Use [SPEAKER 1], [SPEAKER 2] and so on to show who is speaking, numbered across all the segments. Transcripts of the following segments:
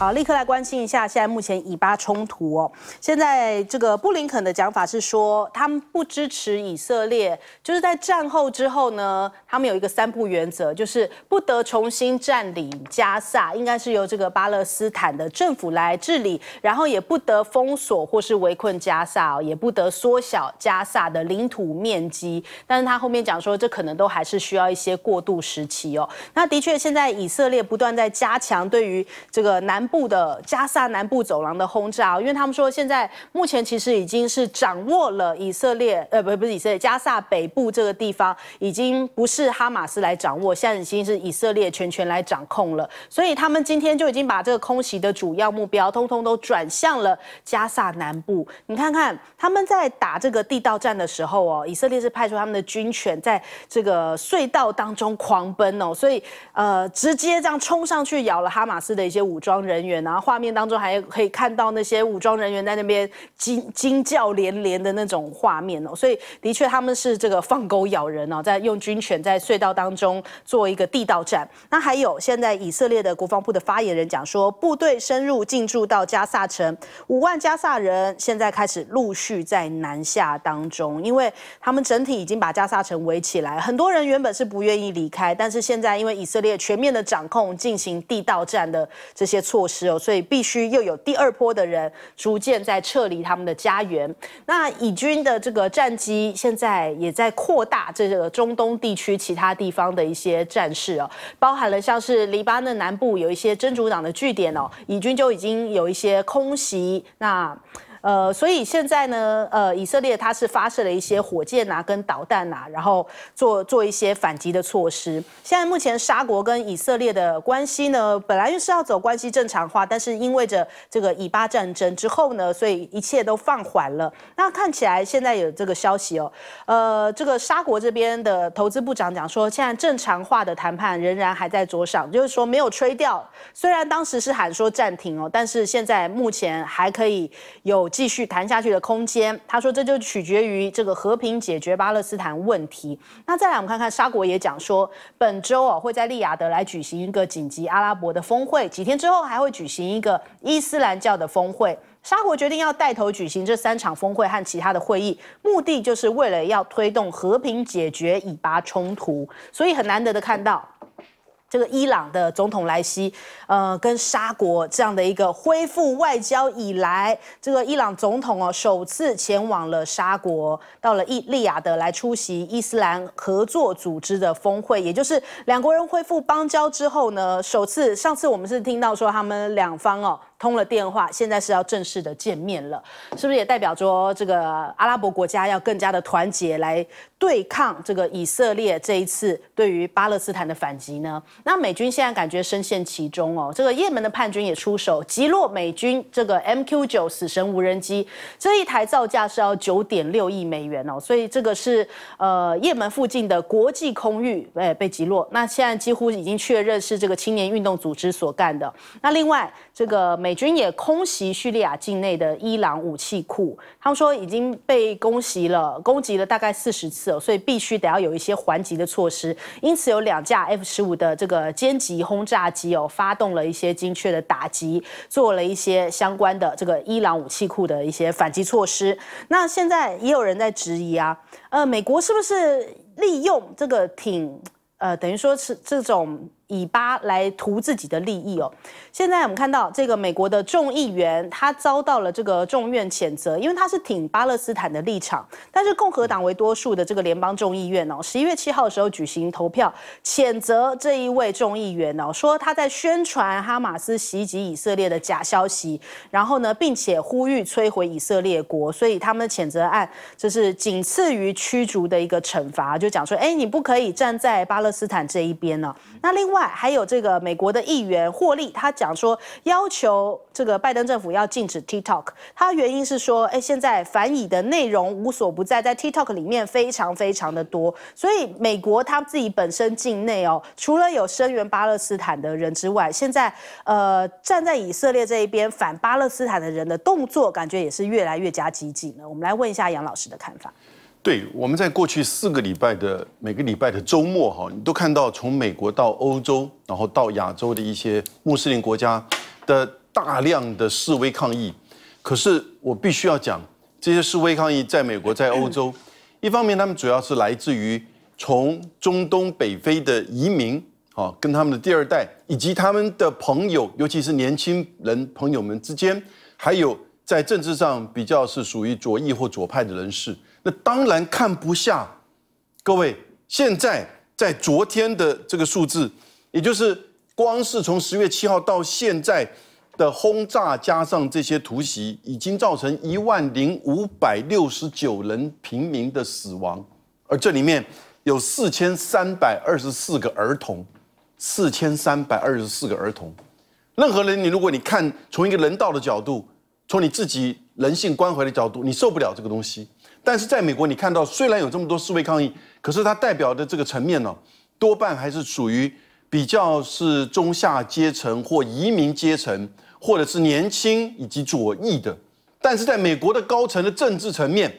[SPEAKER 1] 好，立刻来关心一下，现在目前以巴冲突哦。现在这个布林肯的讲法是说，他们不支持以色列，就是在战后之后呢，他们有一个三不原则，就是不得重新占领加萨，应该是由这个巴勒斯坦的政府来治理，然后也不得封锁或是围困加萨、哦，也不得缩小加萨的领土面积。但是他后面讲说，这可能都还是需要一些过渡时期哦。那的确，现在以色列不断在加强对于这个南。部的加萨南部走廊的轰炸，因为他们说现在目前其实已经是掌握了以色列，呃，不不是以色列，加萨北部这个地方已经不是哈马斯来掌握，现在已经是以色列全权来掌控了。所以他们今天就已经把这个空袭的主要目标，通通都转向了加萨南部。你看看他们在打这个地道战的时候哦，以色列是派出他们的军犬在这个隧道当中狂奔哦，所以呃直接这样冲上去咬了哈马斯的一些武装人。人员啊，画面当中还可以看到那些武装人员在那边惊惊叫连连的那种画面哦，所以的确他们是这个放狗咬人哦，在用军犬在隧道当中做一个地道战。那还有，现在以色列的国防部的发言人讲说，部队深入进驻到加萨城，五万加萨人现在开始陆续在南下当中，因为他们整体已经把加萨城围起来，很多人原本是不愿意离开，但是现在因为以色列全面的掌控，进行地道战的这些措哦，所以必须又有第二波的人逐渐在撤离他们的家园。那以军的这个战机现在也在扩大这个中东地区其他地方的一些战事哦，包含了像是黎巴嫩南部有一些真主党的据点哦，以军就已经有一些空袭。那。呃，所以现在呢，呃，以色列它是发射了一些火箭啊，跟导弹啊，然后做做一些反击的措施。现在目前沙国跟以色列的关系呢，本来就是要走关系正常化，但是因为着这个以巴战争之后呢，所以一切都放缓了。那看起来现在有这个消息哦，呃，这个沙国这边的投资部长讲说，现在正常化的谈判仍然还在桌上，就是说没有吹掉。虽然当时是喊说暂停哦，但是现在目前还可以有。继续谈下去的空间，他说这就取决于这个和平解决巴勒斯坦问题。那再来，我们看看沙国也讲说，本周啊会在利雅得来举行一个紧急阿拉伯的峰会，几天之后还会举行一个伊斯兰教的峰会。沙国决定要带头举行这三场峰会和其他的会议，目的就是为了要推动和平解决以巴冲突。所以很难得的看到。这个伊朗的总统莱西，呃，跟沙国这样的一个恢复外交以来，这个伊朗总统哦，首次前往了沙国，到了伊利雅德来出席伊斯兰合作组织的峰会，也就是两国人恢复邦交之后呢，首次。上次我们是听到说他们两方哦。通了电话，现在是要正式的见面了，是不是也代表着这个阿拉伯国家要更加的团结，来对抗这个以色列这一次对于巴勒斯坦的反击呢？那美军现在感觉深陷其中哦，这个也门的叛军也出手击落美军这个 MQ 九死神无人机，这一台造价是要九点六亿美元哦，所以这个是呃也门附近的国际空域诶被击落，那现在几乎已经确认是这个青年运动组织所干的。那另外这个美美军也空袭叙利亚境内的伊朗武器库，他们说已经被攻击了，攻击了大概四十次哦，所以必须得要有一些还击的措施。因此有两架 F 十五的这个歼击轰炸机哦，发动了一些精确的打击，做了一些相关的这个伊朗武器库的一些反击措施。那现在也有人在质疑啊，呃，美国是不是利用这个挺呃等于说是这种？以巴来图自己的利益哦。现在我们看到这个美国的众议员，他遭到了这个众院谴责，因为他是挺巴勒斯坦的立场。但是共和党为多数的这个联邦众议院哦，十一月七号的时候举行投票，谴责这一位众议员哦，说他在宣传哈马斯袭击以色列的假消息，然后呢，并且呼吁摧毁以色列国。所以他们的谴责案就是仅次于驱逐的一个惩罚，就讲说，哎，你不可以站在巴勒斯坦这一边呢。那另外。还有这个美国的议员霍利，他讲说要求这个拜登政府要禁止 TikTok，他原因是说，哎，现在反以的内容无所不在，在 TikTok 里面非常非常的多，所以美国他自己本身境内哦，除了有声援巴勒斯坦的人之外，现在呃站在以色列这一边反巴勒斯坦的人的动作，感觉也是越来越加积极了。我们来问一下杨老师的看法。
[SPEAKER 2] 对，我们在过去四个礼拜的每个礼拜的周末，哈，你都看到从美国到欧洲，然后到亚洲的一些穆斯林国家的大量的示威抗议。可是我必须要讲，这些示威抗议在美国、在欧洲，一方面他们主要是来自于从中东北非的移民，哈，跟他们的第二代以及他们的朋友，尤其是年轻人朋友们之间，还有在政治上比较是属于左翼或左派的人士。那当然看不下，各位，现在在昨天的这个数字，也就是光是从十月七号到现在的轰炸加上这些突袭，已经造成一万零五百六十九人平民的死亡，而这里面有四千三百二十四个儿童，四千三百二十四个儿童，任何人你如果你看从一个人道的角度，从你自己。人性关怀的角度，你受不了这个东西。但是在美国，你看到虽然有这么多示威抗议，可是它代表的这个层面呢，多半还是属于比较是中下阶层或移民阶层，或者是年轻以及左翼的。但是在美国的高层的政治层面，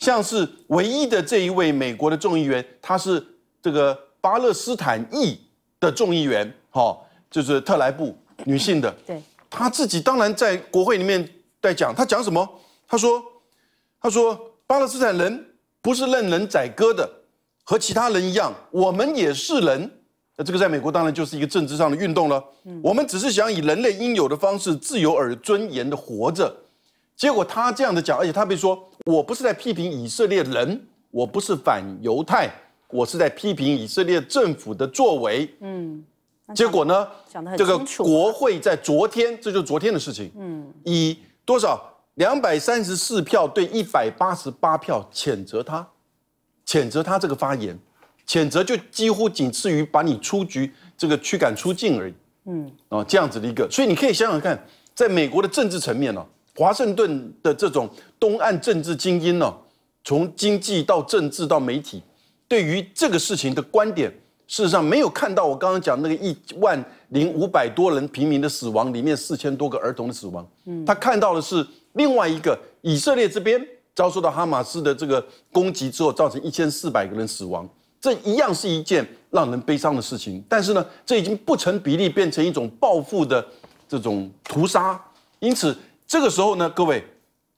[SPEAKER 2] 像是唯一的这一位美国的众议员，他是这个巴勒斯坦裔的众议员，哈，就是特莱布女性的，对，他自己当然在国会里面。在讲他讲什么？他说：“他说巴勒斯坦人不是任人宰割的，和其他人一样，我们也是人。那这个在美国当然就是一个政治上的运动了。我们只是想以人类应有的方式，自由而尊严的活着。结果他这样的讲，而且他被说，我不是在批评以色列人，我不是反犹太，我是在批评以色列政府的作为。嗯，结果呢，这个国会在昨天，这就是昨天的事情。嗯，以多少？两百三十四票对一百八十八票，谴责他，谴责他这个发言，谴责就几乎仅次于把你出局，这个驱赶出境而已。嗯，哦，这样子的一个，所以你可以想想看，在美国的政治层面呢，华盛顿的这种东岸政治精英呢，从经济到政治到媒体，对于这个事情的观点。事实上，没有看到我刚刚讲那个一万零五百多人平民的死亡，里面四千多个儿童的死亡。嗯，他看到的是另外一个以色列这边遭受到哈马斯的这个攻击之后，造成一千四百个人死亡，这一样是一件让人悲伤的事情。但是呢，这已经不成比例，变成一种报复的这种屠杀。因此，这个时候呢，各位，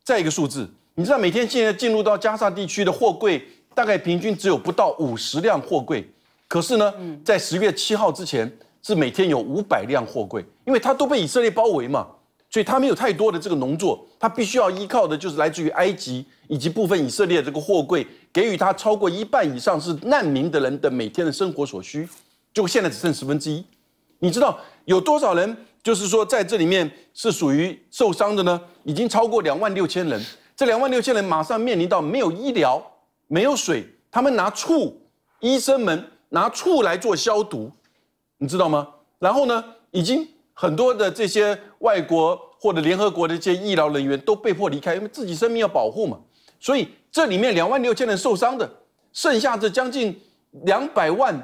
[SPEAKER 2] 再一个数字，你知道每天现在进入到加沙地区的货柜，大概平均只有不到五十辆货柜。可是呢，在十月七号之前是每天有五百辆货柜，因为它都被以色列包围嘛，所以它没有太多的这个农作，它必须要依靠的就是来自于埃及以及部分以色列这个货柜，给予它超过一半以上是难民的人的每天的生活所需，就现在只剩十分之一。你知道有多少人就是说在这里面是属于受伤的呢？已经超过两万六千人，这两万六千人马上面临到没有医疗、没有水，他们拿醋，医生们。拿醋来做消毒，你知道吗？然后呢，已经很多的这些外国或者联合国的一些医疗人员都被迫离开，因为自己生命要保护嘛。所以这里面两万六千人受伤的，剩下这将近两百万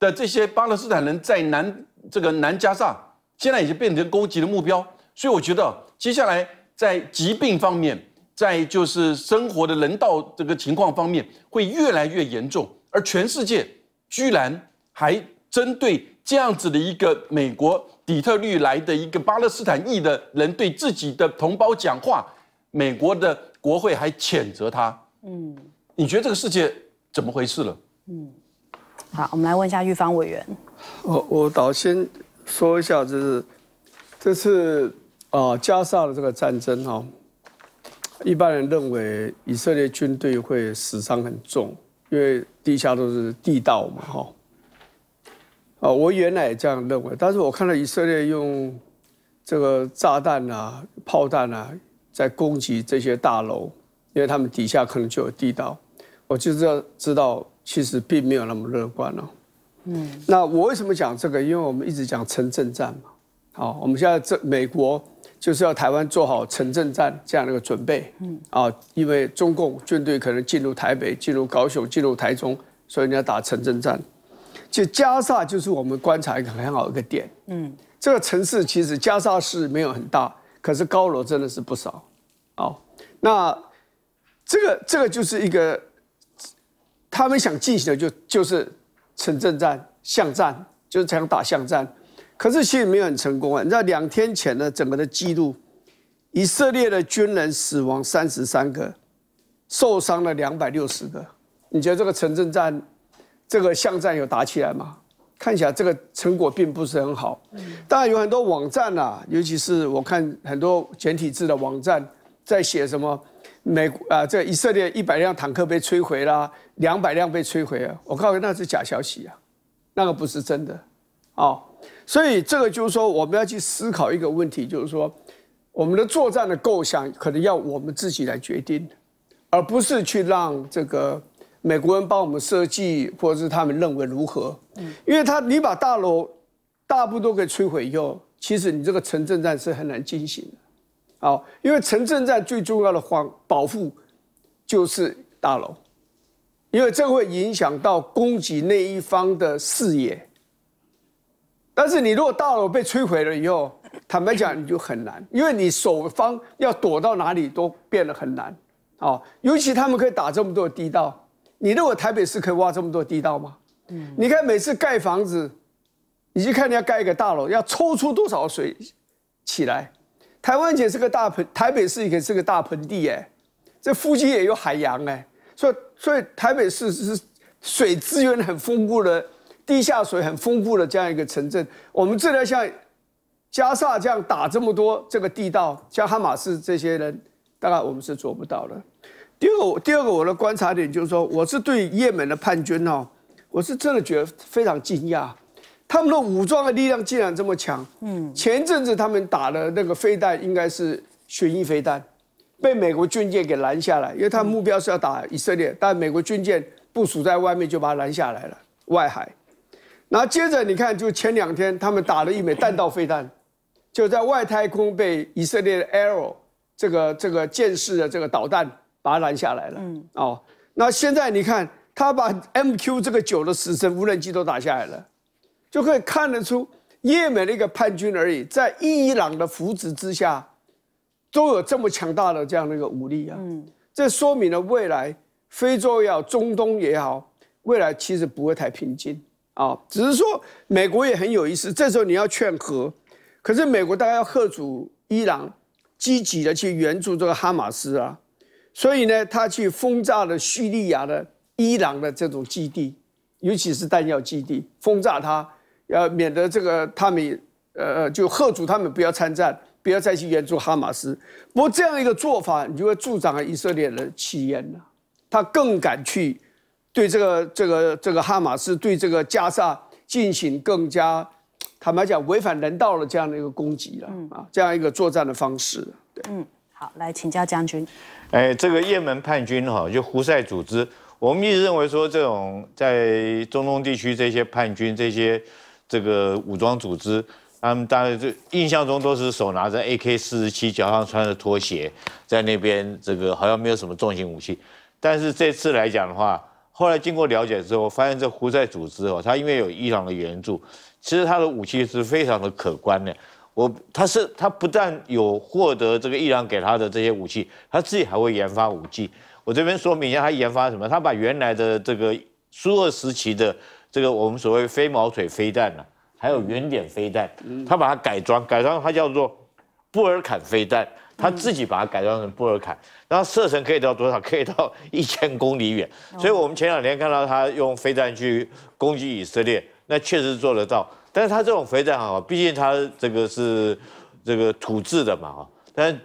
[SPEAKER 2] 的这些巴勒斯坦人在南这个南加萨，现在已经变成攻击的目标。所以我觉得接下来在疾病方面，在就是生活的人道这个情况方面会越来越严重，而全世界。居然还针对这样子的一个美国底特律来的一个巴勒斯坦裔的人对自己的同胞讲话，美国的国会还谴责他。嗯，你觉得这个世界怎么回事了？
[SPEAKER 1] 嗯，好，我们来问一下玉芳委员。
[SPEAKER 3] 我我倒先说一下，就是这次啊加沙的这个战争哈，一般人认为以色列军队会死伤很重。因为地下都是地道嘛，哈，啊，我原来也这样认为，但是我看到以色列用这个炸弹啊、炮弹啊，在攻击这些大楼，因为他们底下可能就有地道，我就知道知道其实并没有那么乐观了。嗯，那我为什么讲这个？因为我们一直讲城镇战嘛，好，我们现在这美国。就是要台湾做好城镇战这样的一个准备，嗯，啊，因为中共军队可能进入台北、进入高雄、进入台中，所以你要打城镇战。就加沙就是我们观察一个很好一个点，嗯，这个城市其实加沙市没有很大，可是高楼真的是不少，哦，那这个这个就是一个他们想进行的，就就是城镇战、巷战，就是想打巷战。可是其实没有很成功啊！你知道两天前呢，整个的记录，以色列的军人死亡三十三个，受伤了两百六十个。你觉得这个城镇战，这个巷战有打起来吗？看起来这个成果并不是很好。当然有很多网站啊，尤其是我看很多简体字的网站在写什么，美啊，这以色列一百辆坦克被摧毁了，两百辆被摧毁啊！我告诉你那是假消息啊，那个不是真的哦。所以这个就是说，我们要去思考一个问题，就是说，我们的作战的构想可能要我们自己来决定，而不是去让这个美国人帮我们设计，或者是他们认为如何。嗯，因为他，你把大楼大部都给摧毁以后，其实你这个城镇战是很难进行的。好，因为城镇战最重要的防保护就是大楼，因为这会影响到攻击那一方的视野。但是你如果大楼被摧毁了以后，坦白讲你就很难，因为你守方要躲到哪里都变得很难，哦，尤其他们可以打这么多地道，你认为台北市可以挖这么多地道吗？嗯，你看每次盖房子，你去看人家盖一个大楼要抽出多少水起来，台湾也是个大盆，台北市也是个大盆地哎，这附近也有海洋哎，所以所以台北市是水资源很丰富的。地下水很丰富的这样一个城镇，我们真的像加萨这样打这么多这个地道，像哈马斯这些人，大概我们是做不到的。第二个，第二个我的观察点就是说，我是对也门的叛军哦，我是真的觉得非常惊讶，他们的武装的力量竟然这么强。嗯，前阵子他们打的那个飞弹应该是巡弋飞弹，被美国军舰给拦下来，因为他目标是要打以色列，但美国军舰部署在外面就把它拦下来了，外海。然后接着你看，就前两天他们打了一枚弹道飞弹，就在外太空被以色列的 Arrow 这个这个箭式的这个导弹把它拦下来了。嗯。哦，那现在你看，他把 MQ 这个九的死神无人机都打下来了，就可以看得出，叶美的一个叛军而已，在伊朗的扶持之下，都有这么强大的这样的一个武力啊。嗯。这说明了未来非洲也好，中东也好，未来其实不会太平静。啊，只是说美国也很有意思。这时候你要劝和，可是美国大概要贺阻伊朗积极的去援助这个哈马斯啊，所以呢，他去封炸了叙利亚的伊朗的这种基地，尤其是弹药基地，封炸它，要免得这个他们呃就贺阻他们不要参战，不要再去援助哈马斯。不过这样一个做法，你就会助长了以色列的气焰了，他更敢去。对这个这个这个哈马斯对这个加沙进行更加，坦白讲，违反人道的这样的一个攻击了啊，这样一个作战的方
[SPEAKER 1] 式。嗯，好，来请教将军。
[SPEAKER 4] 哎，这个也门叛军哈，就胡塞组织，我们一直认为说这种在中东地区这些叛军这些这个武装组织，他们大概就印象中都是手拿着 AK 四十七，脚上穿着拖鞋，在那边这个好像没有什么重型武器，但是这次来讲的话。后来经过了解之后，发现这胡塞组织哦，它因为有伊朗的援助，其实它的武器是非常的可观的。我，它是它不但有获得这个伊朗给它的这些武器，它自己还会研发武器。我这边说明一下，它研发什么？它把原来的这个苏二时期的这个我们所谓飞毛腿飞弹啊，还有圆点飞弹，它把它改装，改装它叫做布尔坎飞弹。他自己把它改装成布尔坎，然后射程可以到多少？可以到 一千公里远。所以我们前两天看到他用飞弹去攻击以色列，那确实做得到。但是他这种飞弹啊，毕竟它这个是这个土制的嘛啊，但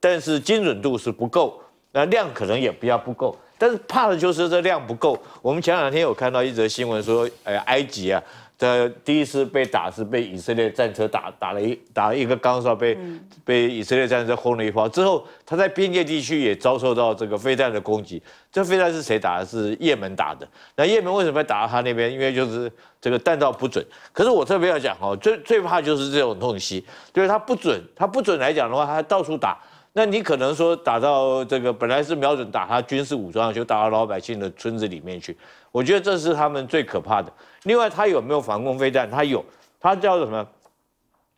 [SPEAKER 4] 但是精准度是不够，那量可能也比较不够。但是怕的就是这量不够。我们前两天有看到一则新闻说，呃，埃及啊。在第一次被打是被以色列战车打打了一打了一个钢哨被被以色列战车轰了一炮之后，他在边界地区也遭受到这个飞弹的攻击。这飞弹是谁打的？是也门打的。那也门为什么要打到他那边？因为就是这个弹道不准。可是我特别要讲哦，最最怕就是这种东西，就是他不准，他不准来讲的话，他到处打。那你可能说打到这个本来是瞄准打他军事武装，就打到老百姓的村子里面去。我觉得这是他们最可怕的。另外，他有没有防空飞弹？他有，他叫做什么？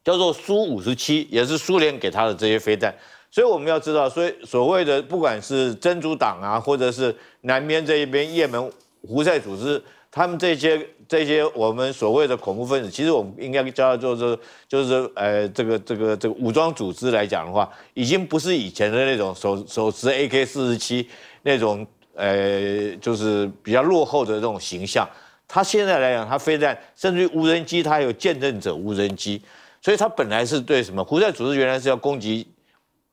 [SPEAKER 4] 叫做苏五十七，也是苏联给他的这些飞弹。所以我们要知道，所以所谓的不管是真主党啊，或者是南边这一边也门胡塞组织，他们这些这些我们所谓的恐怖分子，其实我们应该叫做就是就是呃这个这个这个武装组织来讲的话，已经不是以前的那种手手持 AK 四十七那种呃就是比较落后的这种形象。他现在来讲，他飞弹，甚至于无人机，他还有见证者无人机，所以他本来是对什么？胡塞组织原来是要攻击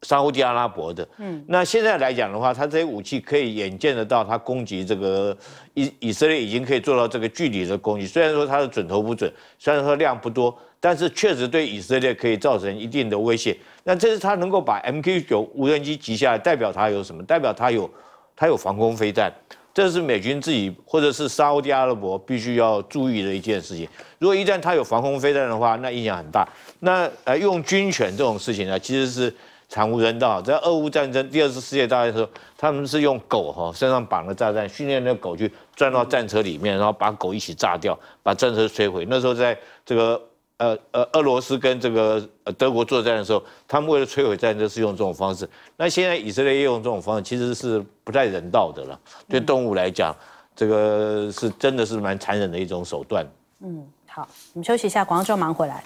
[SPEAKER 4] 沙地阿拉伯的，嗯，那现在来讲的话，他这些武器可以眼见得到，他攻击这个以以色列已经可以做到这个距离的攻击。虽然说他的准头不准，虽然说量不多，但是确实对以色列可以造成一定的威胁。那这是他能够把 MQ 九无人机击下来，代表他有什么？代表他有他有防空飞弹。这是美军自己或者是沙特阿拉伯必须要注意的一件事情。如果一旦它有防空飞弹的话，那影响很大。那呃，用军犬这种事情呢，其实是惨无人道。在俄乌战争、第二次世界大战的时候，他们是用狗哈身上绑了炸弹，训练那狗去钻到战车里面，然后把狗一起炸掉，把战车摧毁。那时候在这个。呃呃，俄罗斯跟这个德国作战的时候，他们为了摧毁战争是用这种方式。那现在以色列也用这种方式，其实是不太人道的了。对动物来讲，这个是真的是蛮残忍的一种手段。嗯，
[SPEAKER 1] 好，我们休息一下，广告之后忙回来。